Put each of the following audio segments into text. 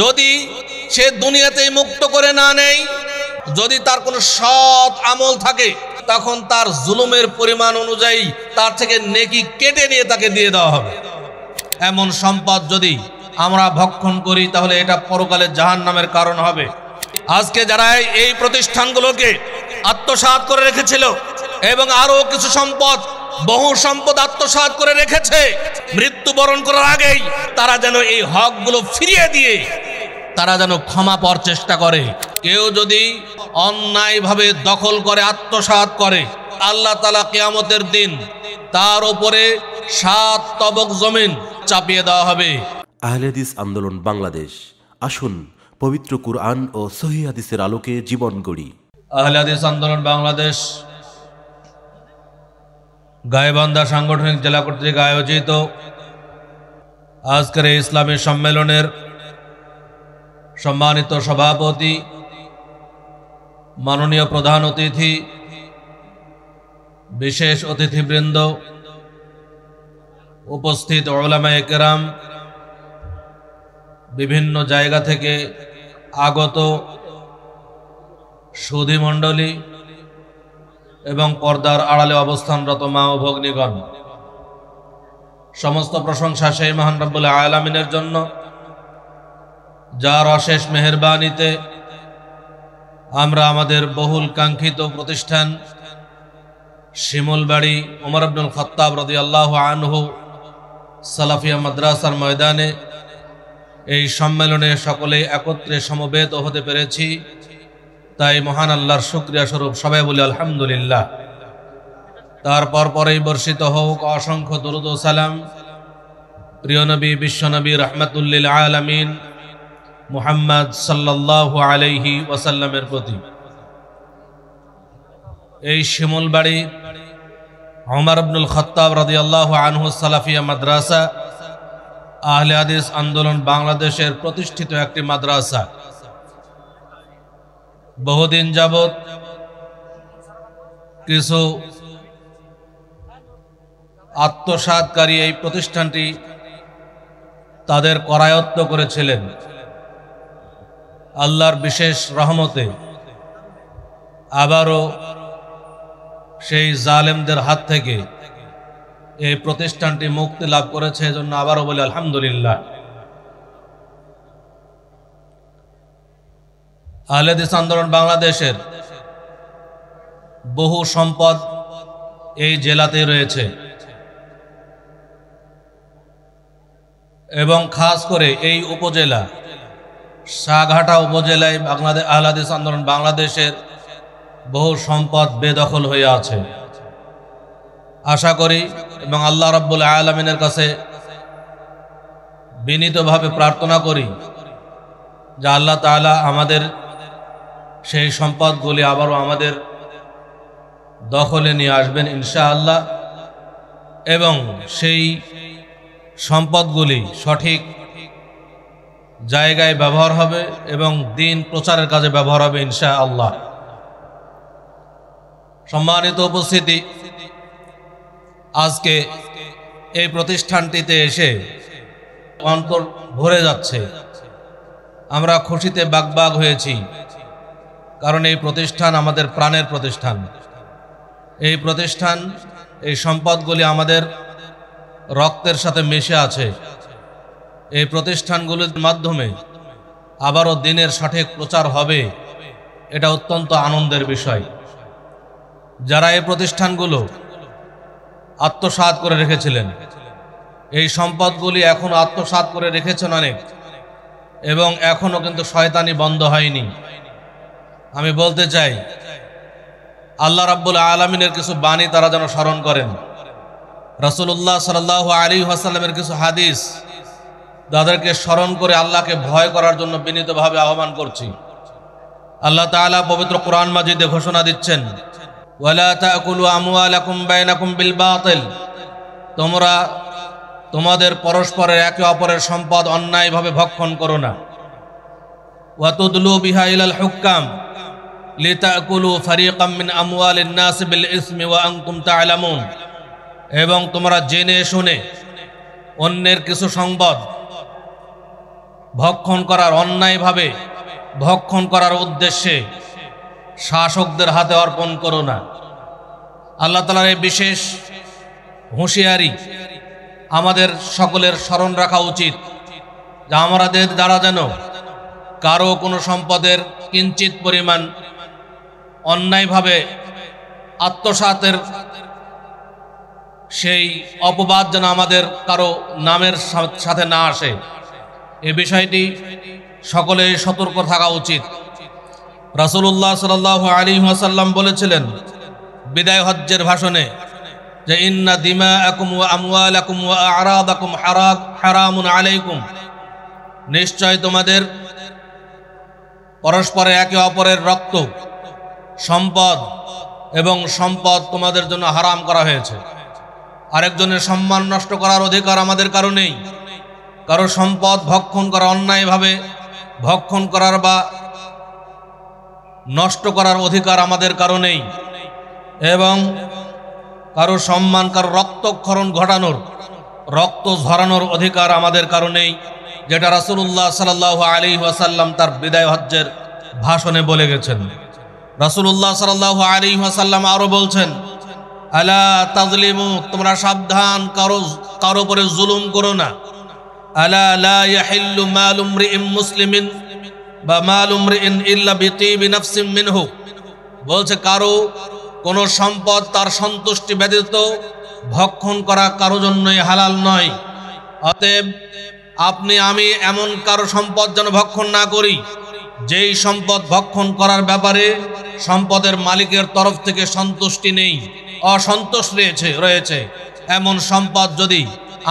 যদি সে দুনিয়াতেই মুক্ত করে না নেই যদি তার কোনো সৎ আমল থাকে তখন তার জুলুমের পরিমাণ অনুযায়ী তার থেকে নেকি কেটে নিয়ে তাকে দিয়ে দেওয়া হবে এমন সম্পদ যদি আমরা ভক্ষণ করি তাহলে এটা পরকালে জাহান নামের কারণ হবে আজকে যারা এই প্রতিষ্ঠানগুলোকে আত্মসাত করে রেখেছিল এবং আরও কিছু সম্পদ বহু সম্পদ আত্মসাত করে রেখেছে মৃত্যুবরণ করার আগেই তারা যেন এই হকগুলো ফিরিয়ে দিয়ে তারা যেন ক্ষমা পর চেষ্টা করে কেউ যদি অন্যায়ভাবে দখল করে আত্মসাত করে আল্লাহ তালা কেয়ামতের দিন তার ওপরে সাত তবক জমিন চাপিয়ে দেওয়া হবে আহলেদিস আন্দোলন বাংলাদেশ আসুন পবিত্র কুরআন ও সহিদিসের আলোকে জীবন গড়ি আহলাদিস আন্দোলন বাংলাদেশ গায়েবান্ধা সাংগঠনিক জেলা কর্তৃক আয়োজিত আজকের ইসলামী সম্মেলনের সম্মানিত সভাপতি মাননীয় প্রধান অতিথি বিশেষ অতিথিবৃন্দ উপস্থিত ওলামা একরাম বিভিন্ন জায়গা থেকে আগত সুধিমণ্ডলী এবং পর্দার আড়ালে অবস্থানরত মা ও ভগ্নিগণ সমস্ত প্রশংসা সেই মহান রব্বুল আলামিনের জন্য যার অশেষ মেহরবানিতে আমরা আমাদের বহুল কাঙ্ক্ষিত প্রতিষ্ঠান শিমুলবাড়ি উমর আব্দুল খত্তাব রদি আল্লাহ আনহু সালাফিয়া মাদ্রাসার ময়দানে এই সম্মেলনে সকলে একত্রে সমবেত হতে পেরেছি তাই মহান আল্লাহর শুক্রিয়া স্বরূপ সবাই বলি আলহামদুলিল্লাহ তারপর পরেই বর্ষিত হোক অসংখ্য দরুদ সালাম প্রিয় নবী বিশ্বনবী রহমতুল্লিল আলমিন মুহাম্মদ সাল্লাহ আলাইহি ওয়াসাল্লামের প্রতি এই শিমুলবাড়ি অমর আব্দুল খত্তাব রাজি আল্লাহ আনহু সালাফিয়া মাদ্রাসা আহলে আদিস আন্দোলন বাংলাদেশের প্রতিষ্ঠিত একটি মাদ্রাসা বহুদিন যাবৎ কিছু আত্মসাতকারী এই প্রতিষ্ঠানটি তাদের করায়ত্ত করেছিলেন আল্লাহর বিশেষ রহমতে আবারও সেই জালেমদের হাত থেকে এই প্রতিষ্ঠানটি মুক্তি লাভ করেছে এজন্য আবারও বলি আলহামদুলিল্লাহ আহলেদিস আন্দোলন বাংলাদেশের বহু সম্পদ এই জেলাতে রয়েছে এবং খাস করে এই উপজেলা সাঘাটা উপজেলায় বাংলাদেশ আহলাদিস আন্দোলন বাংলাদেশের বহু সম্পদ বেদখল হয়ে আছে আশা করি এবং আল্লাহ রব্বুল আলমিনের কাছে বিনীতভাবে প্রার্থনা করি যে আল্লাহ তালা আমাদের সেই সম্পদগুলি আবারও আমাদের দখলে নিয়ে আসবেন ইনশাআল্লাহ এবং সেই সম্পদগুলি সঠিক জায়গায় ব্যবহার হবে এবং দিন প্রচারের কাজে ব্যবহার হবে ইনশা আল্লাহ সম্মানিত উপস্থিতি আজকে এই প্রতিষ্ঠানটিতে এসে অন্তর ভরে যাচ্ছে আমরা খুশিতে বাগবাগ হয়েছি কারণ এই প্রতিষ্ঠান আমাদের প্রাণের প্রতিষ্ঠান এই প্রতিষ্ঠান এই সম্পদগুলি আমাদের রক্তের সাথে মিশে আছে এই প্রতিষ্ঠানগুলির মাধ্যমে আবারও দিনের সঠিক প্রচার হবে এটা অত্যন্ত আনন্দের বিষয় যারা এই প্রতিষ্ঠানগুলো আত্মসাত করে রেখেছিলেন এই সম্পদগুলি এখন আত্মসাত করে রেখেছেন অনেক এবং এখনও কিন্তু শয়তানি বন্ধ হয়নি আমি বলতে চাই আল্লাহ রাব্বুল আলমিনের কিছু বাণী তারা যেন স্মরণ করেন রসুল্লাহ সাল আলী হাসাল্লামের কিছু হাদিস তাদেরকে স্মরণ করে আল্লাহকে ভয় করার জন্য বিনীতভাবে আহ্বান করছি আল্লাহ তালা পবিত্র কোরআন মাজিদে ঘোষণা দিচ্ছেন তোমরা তোমাদের পরস্পরের একে অপরের সম্পদ অন্যায়ভাবে ভক্ষণ করো না ওয়াতুদলু বিহা ইলাল হুক্কাম লিতাকুলু ফারিকাম মিন আমওয়ালিন নাস বিল ইসমি ওয়া এবং তোমরা জেনে শুনে অন্যের কিছু সম্পদ ভক্ষণ করার অন্যায়ভাবে ভক্ষণ করার উদ্দেশ্যে শাসকদের হাতে অর্পণ করো না আল্লাহ তালার এই বিশেষ হুঁশিয়ারি আমাদের সকলের স্মরণ রাখা উচিত যা আমাদের দ্বারা যেন কারো কোনো সম্পদের কিঞ্চিত পরিমাণ অন্যায়ভাবে আত্মসাতের সেই অপবাদ যেন আমাদের কারো নামের সাথে না আসে এ বিষয়টি সকলে সতর্ক থাকা উচিত রাসুল্লাহ সাল আলী আসাল্লাম বলেছিলেন বিদায় হজ্জের ভাষণে যে ইন্না দিমা আলাইকুম নিশ্চয় তোমাদের পরস্পরে একে অপরের রক্ত সম্পদ এবং সম্পদ তোমাদের জন্য হারাম করা হয়েছে আরেকজনের সম্মান নষ্ট করার অধিকার আমাদের কারো নেই কারো সম্পদ ভক্ষণ করা অন্যায়ভাবে ভক্ষণ করার বা নষ্ট করার অধিকার আমাদের কারো নেই এবং কারো সম্মান কারো রক্তক্ষরণ ঘটানোর রক্ত ঝরানোর অধিকার আমাদের কারো নেই যেটা রাসুল্লাহ সাল আলী ওয়াসাল্লাম তার বিদায় হজ্জের ভাষণে বলে গেছেন রাসুল্লাহ সাল্লাহ আলী আসাল্লাম আরও বলছেন আলা তাজলিমু তোমরা সাবধান কারো কারো উপরে জুলুম করো না আলা লা ইয়াহিল্লু মুসলিমিন বা মাল বলছে কারো কোনো সম্পদ তার সন্তুষ্টি ব্যতীত ভক্ষণ করা কারো জন্যই হালাল নয় অতএব আপনি আমি এমন কারো সম্পদ যেন ভক্ষণ না করি যেই সম্পদ ভক্ষণ করার ব্যাপারে সম্পদের মালিকের তরফ থেকে সন্তুষ্টি নেই অসন্তোষ রয়েছে রয়েছে এমন সম্পদ যদি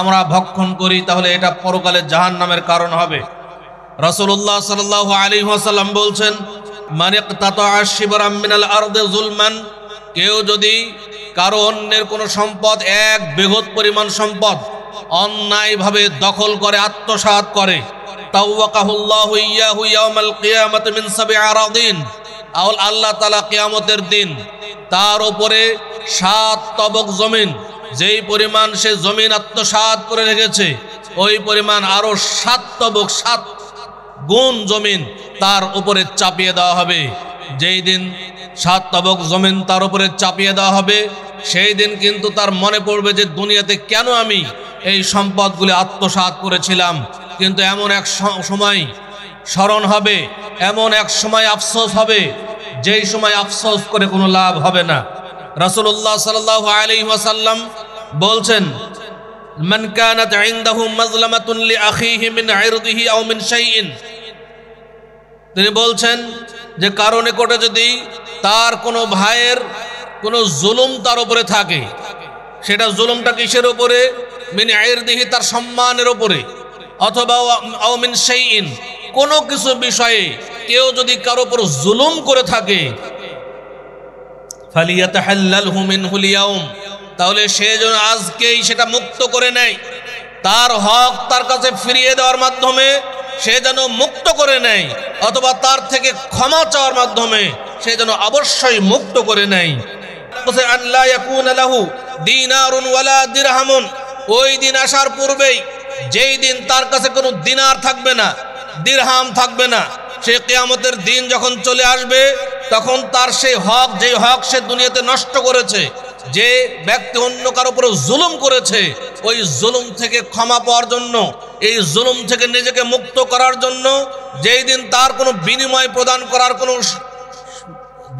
আমরা ভক্ষণ করি তাহলে এটা পরকালে জাহান নামের কারণ হবে রসুল্লাহ সাল আলী হাসাল্লাম বলছেন মানিক মিনাল আরদে জুলমান কেউ যদি কারো অন্যের কোনো সম্পদ এক বৃহৎ পরিমাণ সম্পদ অন্যায়ভাবে দখল করে আত্মসাত করে আল্লাহ তালা কেয়ামতের দিন তার ওপরে সাত তবক জমিন যেই পরিমাণ সে জমিন আত্মসাত করে রেখেছে ওই পরিমাণ আরো সাত তবক সাত গুণ জমিন তার উপরে চাপিয়ে দেওয়া হবে যেই দিন সাত তবক জমিন তার উপরে চাপিয়ে দেওয়া হবে সেই দিন কিন্তু তার মনে পড়বে যে দুনিয়াতে কেন আমি এই সম্পদগুলি আত্মসাত করেছিলাম কিন্তু এমন এক সময় স্মরণ হবে এমন এক সময় আফসোস হবে যেই সময় আফসোস করে কোনো লাভ হবে না রসুল্লাহ সাল্লাহ আলি ওয়াসাল্লাম বলছেন তিনি বলছেন যে কারণে কোটে যদি তার কোনো ভাইয়ের কোনো জুলুম তার উপরে থাকে সেটা জুলুমটা কিসের ওপরে মিন আয়ের দিহি তার সম্মানের ওপরে অথবা অমিন সেইন কোনো কিছু বিষয়ে কেউ যদি কারো উপর জুলুম করে থাকে তাহলে সে যেন আজকেই সেটা মুক্ত করে নেয় তার হক তার কাছে ফিরিয়ে দেওয়ার মাধ্যমে সে যেন মুক্ত করে নেয় অথবা তার থেকে ক্ষমা চাওয়ার মাধ্যমে সে যেন অবশ্যই মুক্ত করে নেয় ইয়াকসির আন লা ইয়াকুনা দিরহামুন ওই দিন আসার পূর্বেই যেই দিন তার কাছে কোনো দিনার থাকবে না দিরহাম থাকবে না সে কেয়ামতের দিন যখন চলে আসবে তখন তার সে হক যে হক সে দুনিয়াতে নষ্ট করেছে যে ব্যক্তি অন্য কারো উপরে জুলুম করেছে ওই জুলুম থেকে ক্ষমা পাওয়ার জন্য এই জুলুম থেকে নিজেকে মুক্ত করার জন্য যেই দিন তার কোনো বিনিময় প্রদান করার কোনো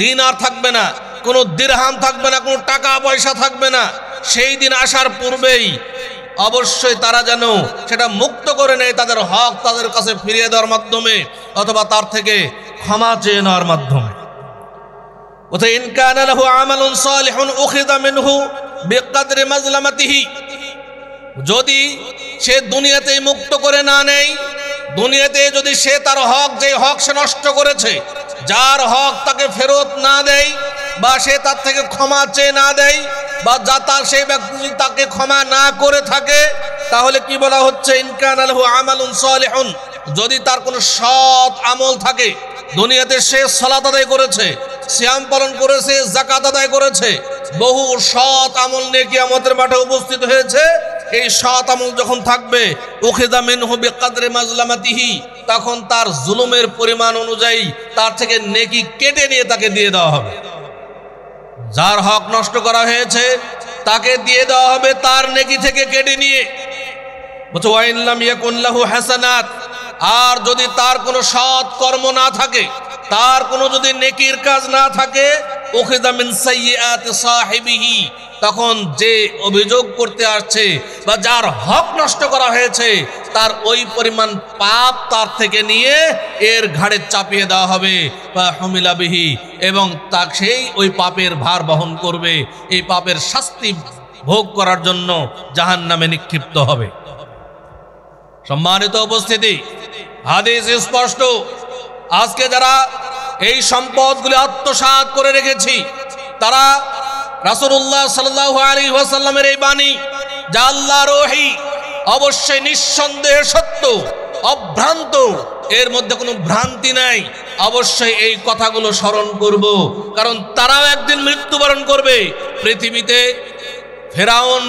দিন আর থাকবে না কোনো দীর্হাম থাকবে না কোনো টাকা পয়সা থাকবে না সেই দিন আসার পূর্বেই অবশ্যই তারা যেন সেটা মুক্ত করে নেয় তাদের হক তাদের কাছে ফিরিয়ে দেওয়ার মাধ্যমে অথবা তার থেকে ক্ষমা চেয়ে নেওয়ার মাধ্যমে অথবা ইনকান আলহু আমালুন সালিহুন উখিদা মিনহু বেকাদরে মাজলামাতিহি যদি সে দুনিয়াতেই মুক্ত করে না নেয় দুনিয়াতে যদি সে তার হক যে হক সে নষ্ট করেছে যার হক তাকে ফেরত না দেয় বা সে তার থেকে ক্ষমা চেয়ে না দেয় বা যা তার সেই ব্যক্তি তাকে ক্ষমা না করে থাকে তাহলে কি বলা হচ্ছে ইনকান আলহু আমালুন সালেহন যদি তার কোনো সৎ আমল থাকে দুনিয়াতে সে সলাত আদায় করেছে শ্যাম পালন করেছে জাকাত আদায় করেছে বহু সৎ আমল নিয়ে কি আমাদের মাঠে উপস্থিত হয়েছে এই সৎ আমল যখন থাকবে ওখেদা হবে বেকাদরে মাজলামাতিহি তখন তার জুলুমের পরিমাণ অনুযায়ী তার থেকে নেকি কেটে নিয়ে তাকে দিয়ে দেওয়া হবে যার হক নষ্ট করা হয়েছে তাকে দিয়ে দেওয়া হবে তার নেকি থেকে কেটে নিয়ে আর যদি তার কোনো সৎ কর্ম না থাকে তার কোনো যদি নেকির কাজ না থাকে তখন যে অভিযোগ করতে আসছে বা যার হক নষ্ট করা হয়েছে তার ওই পরিমাণ পাপ তার থেকে নিয়ে এর ঘাড়ে চাপিয়ে দেওয়া হবে বা হমিলাবিহি এবং তা সেই ওই পাপের ভার বহন করবে এই পাপের শাস্তি ভোগ করার জন্য জাহান নামে নিক্ষিপ্ত হবে সম্মানিত উপস্থিতি হাদিস স্পষ্ট আজকে যারা এই সম্পদগুলি আত্মসাত করে রেখেছি তারা রাসুল্লাহ সাল্লাহ আলী ওয়াসাল্লামের এই বাণী জাল্লা রোহি অবশ্যই নিঃসন্দেহে সত্য অভ্রান্ত এর মধ্যে কোনো ভ্রান্তি নাই অবশ্যই এই কথাগুলো স্মরণ করব কারণ তারাও একদিন মৃত্যুবরণ করবে পৃথিবীতে ফেরাউন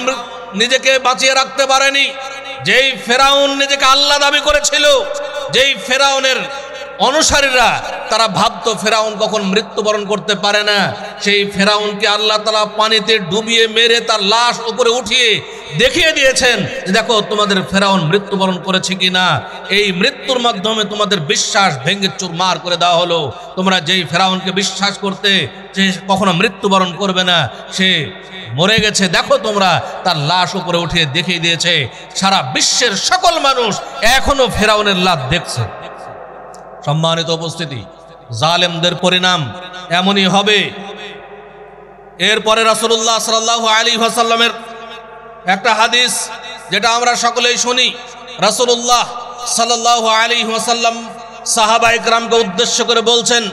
নিজেকে বাঁচিয়ে রাখতে পারেনি যেই ফেরাউন নিজেকে আল্লাহ দাবি করেছিল যেই ফেরাউনের অনুসারীরা তারা ভাবত ফেরাউন কখন মৃত্যুবরণ করতে পারে না সেই ফেরাউনকে আল্লাহ তালা পানিতে ডুবিয়ে মেরে তার লাশ উপরে উঠিয়ে দেখিয়ে দিয়েছেন দেখো তোমাদের ফেরাউন মৃত্যুবরণ করেছে কি না এই মৃত্যুর মাধ্যমে তোমাদের বিশ্বাস ভেঙে মার করে দেওয়া হলো তোমরা যেই ফেরাউনকে বিশ্বাস করতে যে কখনো মৃত্যুবরণ করবে না সে মরে গেছে দেখো তোমরা তার লাশ উপরে উঠিয়ে দেখিয়ে দিয়েছে সারা বিশ্বের সকল মানুষ এখনও ফেরাউনের লাশ দেখছে সম্মানিত উপস্থিতি জালেমদের পরিণাম এমনই হবে এরপরে রাসুল্লাহ সাল্লাহ আলী হাসাল্লামের একটা হাদিস যেটা আমরা সকলেই শুনি রাসুল্লাহ সাল্লাহ আলী হাসাল্লাম সাহাবা ইকরামকে উদ্দেশ্য করে বলছেন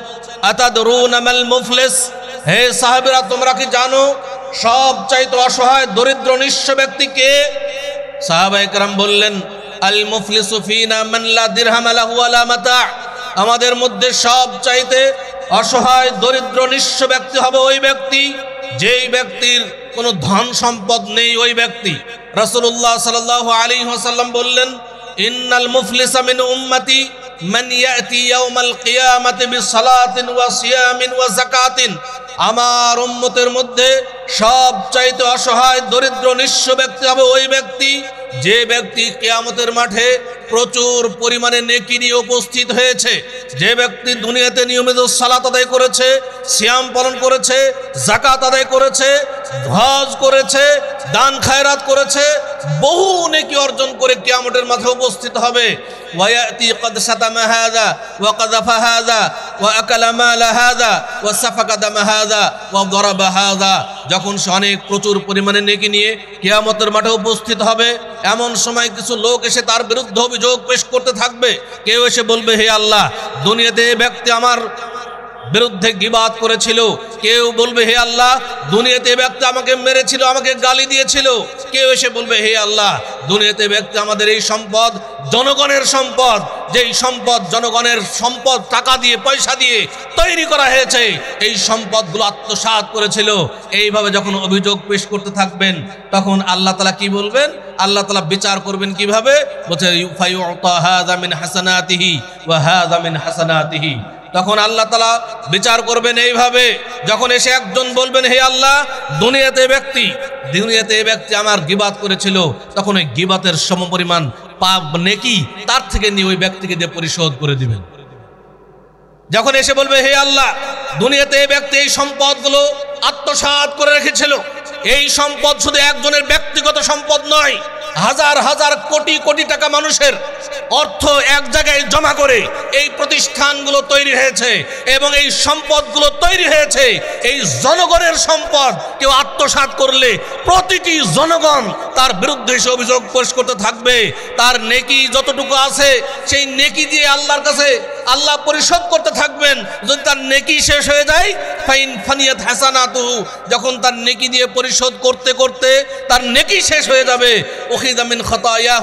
মুফলেস হে তোমরা কি জানো সব দরিদ্র নিঃস্ব ব্যক্তিকে বললেন আল দিরহাম মাতা' আমাদের মধ্যে সব চাইতে অসহায় দরিদ্র নিঃস্ব ব্যক্তি হবে ওই ব্যক্তি যেই ব্যক্তির কোনো ধন সম্পদ নেই ওই ব্যক্তি রসুল্লাহ সাল আলী হাসাল্লাম বললেন ইন্নাল মুফলিস মিন উম্মতি মান ইয়াতি ইয়াউমাল কিয়ামাতি ওয়া সিয়ামিন ওয়া যাকাতিন আমার উম্মতের মধ্যে সব চাইতে অসহায় দরিদ্র নিঃস্ব ব্যক্তি হবে ওই ব্যক্তি যে ব্যক্তি কেয়ামতের মাঠে প্রচুর পরিমাণে নেকি নিয়ে উপস্থিত হয়েছে যে ব্যক্তি দুনিয়াতে নিয়মিত সালাত আদায় করেছে শ্যাম পালন করেছে জাকাত আদায় করেছে হজ করেছে দান খায়রাত করেছে বহু নেকি অর্জন করে কিয়ামতের মাঠে উপস্থিত হবে ওয়ায়াতি কদ সাতা মাহাজা ওয়া কাযাফা হাজা ওয়া আকালা মালা হাজা ওয়া সাফাকা দামা হাযা ওয়া দরাবা হাজা যখন সে অনেক প্রচুর পরিমাণে নেকি নিয়ে কিয়ামতের মাঠে উপস্থিত হবে এমন সময় কিছু লোক এসে তার বিরুদ্ধে অভিযোগ পেশ করতে থাকবে কেউ এসে বলবে হে আল্লাহ দুনিয়াতে ব্যক্তি আমার বিরুদ্ধে গিবাদ করেছিল কেউ বলবে হে আল্লাহ দুনিয়াতে ব্যক্তি আমাকে মেরেছিল আমাকে গালি দিয়েছিল কেউ এসে বলবে হে আল্লাহ দুনিয়াতে ব্যক্তি আমাদের এই সম্পদ জনগণের সম্পদ যেই সম্পদ জনগণের সম্পদ টাকা দিয়ে পয়সা দিয়ে তৈরি করা হয়েছে এই সম্পদগুলো আত্মসাত করেছিল এইভাবে যখন অভিযোগ পেশ করতে থাকবেন তখন আল্লাহ তালা কি বলবেন আল্লাহ তালা বিচার করবেন কিভাবে বলছে হাসানাতিহি হাসানা হাসানাতিহি তখন আল্লাহ তালা বিচার করবেন এইভাবে যখন এসে একজন বলবেন হে আল্লাহ দুনিয়াতে ব্যক্তি দুনিয়াতে এই ব্যক্তি আমার গিবাত করেছিল তখন ওই গিবাতের সমপরিমাণ পাপ নেকি তার থেকে নিয়ে ওই ব্যক্তিকে দিয়ে পরিশোধ করে দিবেন যখন এসে বলবে হে আল্লাহ দুনিয়াতে এই ব্যক্তি এই সম্পদগুলো আত্মসাত করে রেখেছিল এই সম্পদ শুধু একজনের ব্যক্তিগত সম্পদ নয় হাজার হাজার কোটি কোটি টাকা মানুষের অর্থ এক জায়গায় জমা করে এই প্রতিষ্ঠানগুলো তৈরি হয়েছে এবং এই সম্পদগুলো তৈরি হয়েছে এই জনগণের সম্পদ কেউ আত্মসাত করলে প্রতিটি জনগণ তার বিরুদ্ধে সে অভিযোগ পেশ করতে থাকবে তার নেকি যতটুকু আছে সেই নেকি দিয়ে আল্লাহর কাছে আল্লাহ পরিশোধ করতে থাকবেন যদি তার নেকি শেষ হয়ে যায় ফাইন হাসানা তু যখন তার নেকি দিয়ে পরি পরিশোধ করতে করতে তার নেকি শেষ হয়ে যাবে ওখিদামিন খতায়া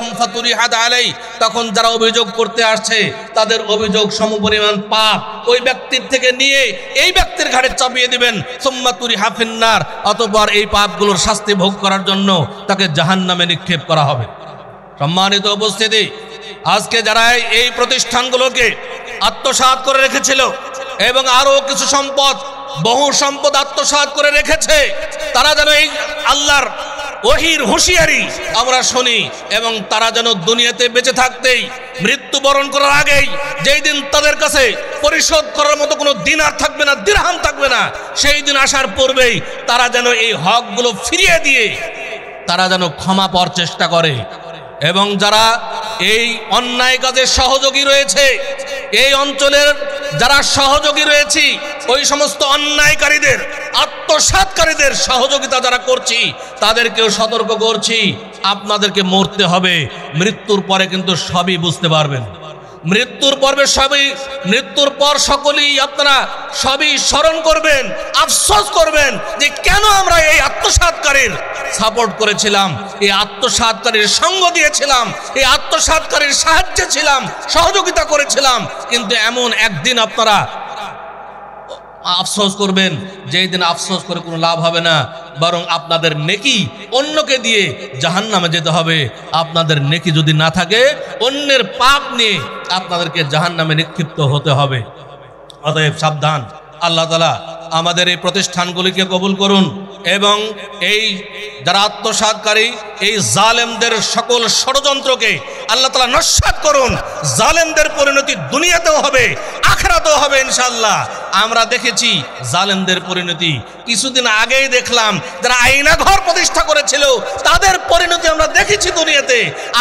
হাত আলাই তখন যারা অভিযোগ করতে আসছে তাদের অভিযোগ সমপরিমাণ পাপ ওই ব্যক্তির থেকে নিয়ে এই ব্যক্তির ঘাড়ে চাপিয়ে দিবেন সোম্মাতুরি হাফিন্নার অতপর এই পাপগুলোর শাস্তি ভোগ করার জন্য তাকে জাহান নামে নিক্ষেপ করা হবে সম্মানিত উপস্থিতি আজকে যারা এই প্রতিষ্ঠানগুলোকে আত্মসাত করে রেখেছিল এবং আরও কিছু সম্পদ বহু সম্পদ আত্মসাত করে রেখেছে তারা যেন এই আল্লাহর ওহির হুঁশিয়ারি আমরা শুনি এবং তারা যেন দুনিয়াতে বেঁচে থাকতেই মৃত্যুবরণ করার আগেই যেই দিন তাদের কাছে পরিশোধ করার মতো কোনো দিন আর থাকবে না দিরহাম থাকবে না সেই দিন আসার পূর্বেই তারা যেন এই হকগুলো ফিরিয়ে দিয়ে তারা যেন ক্ষমা পর চেষ্টা করে এবং যারা এই অন্যায় কাজের সহযোগী রয়েছে এই অঞ্চলের যারা সহযোগী রয়েছে ওই সমস্ত অন্যায়কারীদের আত্মসাতকারীদের সহযোগিতা যারা করছি তাদেরকেও সতর্ক করছি আপনাদেরকে মরতে হবে মৃত্যুর পরে কিন্তু সবই বুঝতে পারবেন মৃত্যুর পর্বে সবই মৃত্যুর পর সকলেই আপনারা সবই স্মরণ করবেন আফসোস করবেন যে কেন আমরা এই আত্মসাতকারীর সাপোর্ট করেছিলাম এই আত্মসাতকারীর সঙ্গ দিয়েছিলাম এই আত্মসাতকারীর সাহায্যে ছিলাম সহযোগিতা করেছিলাম কিন্তু এমন একদিন আপনারা আফসোস করবেন যেই দিন আফসোস করে কোনো লাভ হবে না বরং আপনাদের নেকি অন্যকে দিয়ে জাহান নামে যেতে হবে আপনাদের নেকি যদি না থাকে অন্যের পাপ নিয়ে আপনাদেরকে জাহান নামে নিক্ষিপ্ত হতে হবে অতএব সাবধান আল্লাহ তালা আমাদের এই প্রতিষ্ঠানগুলিকে কবুল করুন এবং এই যারা আত্মসাতকারী এই জালেমদের সকল ষড়যন্ত্রকে আল্লাহ তালা নস্বাত করুন জালেমদের পরিণতি দুনিয়াতেও হবে তো হবে ইনশাল্লাহ আমরা দেখেছি জালেমদের পরিণতি কিছুদিন আগেই দেখলাম যারা আইনা ঘর প্রতিষ্ঠা করেছিল তাদের পরিণতি আমরা দেখেছি দুনিয়াতে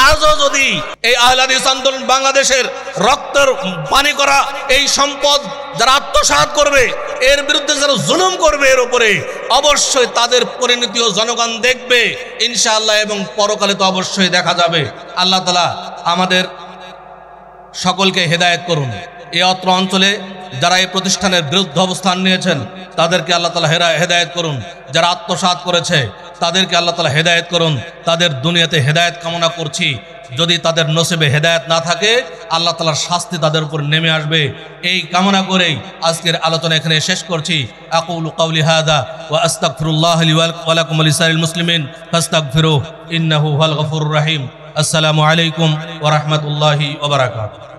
আজও যদি এই আহলাদিস আন্দোলন বাংলাদেশের রক্তের পানি করা এই সম্পদ যারা আত্মসাত করবে এর বিরুদ্ধে যারা জুলুম করবে এর উপরে অবশ্যই তাদের পরিণতি ও জনগণ দেখবে ইনশাআল্লাহ এবং পরকালে তো অবশ্যই দেখা যাবে আল্লাহ তালা আমাদের সকলকে হেদায়ত করুন এই অত্র অঞ্চলে যারা এই প্রতিষ্ঠানের বিরুদ্ধে অবস্থান নিয়েছেন তাদেরকে আল্লাহ তালা হেরা হেদায়ত করুন যারা আত্মসাত করেছে তাদেরকে আল্লাহ তালা হেদায়ত করুন তাদের দুনিয়াতে হেদায়ত কামনা করছি যদি তাদের নসিবে হেদায়ত না থাকে আল্লাহ তালার শাস্তি তাদের উপর নেমে আসবে এই কামনা করেই আজকের আলোচনা এখানে শেষ করছি আকুল কাউলি হাদা ওয়া আস্তাকফিরুল্লাহ ওয়ালাকুম আলি সাইল মুসলিমিন ফাস্তাকফিরু ইন্নাহু গফুর রাহিম আসসালামু আলাইকুম ওয়া রাহমাতুল্লাহি